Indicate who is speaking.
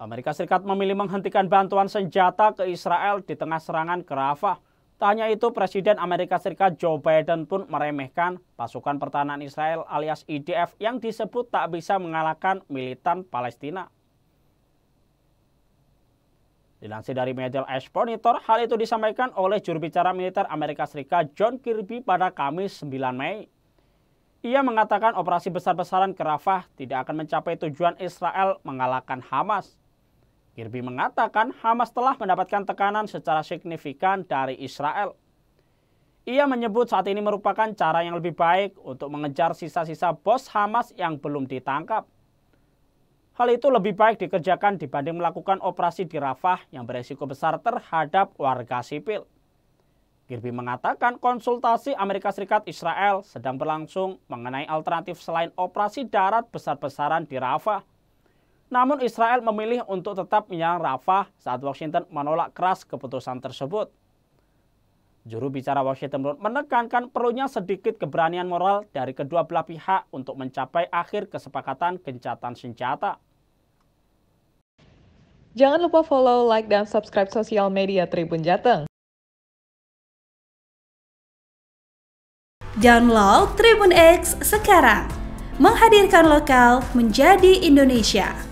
Speaker 1: Amerika Serikat memilih menghentikan bantuan senjata ke Israel di tengah serangan ke Rafah. Tak itu, Presiden Amerika Serikat Joe Biden pun meremehkan pasukan pertahanan Israel alias IDF e yang disebut tak bisa mengalahkan militan Palestina. Dilansir dari media Ash Monitor, hal itu disampaikan oleh juru bicara militer Amerika Serikat John Kirby pada Kamis 9 Mei. Ia mengatakan operasi besar-besaran ke Rafah tidak akan mencapai tujuan Israel mengalahkan Hamas. Kirby mengatakan Hamas telah mendapatkan tekanan secara signifikan dari Israel. Ia menyebut saat ini merupakan cara yang lebih baik untuk mengejar sisa-sisa bos Hamas yang belum ditangkap. Hal itu lebih baik dikerjakan dibanding melakukan operasi di Rafah yang beresiko besar terhadap warga sipil. Kirby mengatakan konsultasi Amerika Serikat Israel sedang berlangsung mengenai alternatif selain operasi darat besar-besaran di Rafah. Namun Israel memilih untuk tetap menyerang Rafah saat Washington menolak keras keputusan tersebut. Juru bicara Washington menekankan perlunya sedikit keberanian moral dari kedua belah pihak untuk mencapai akhir kesepakatan gencatan senjata. Jangan lupa follow, like, dan subscribe sosial media Tribun Jateng. Download Tribun X sekarang. Menghadirkan lokal menjadi Indonesia.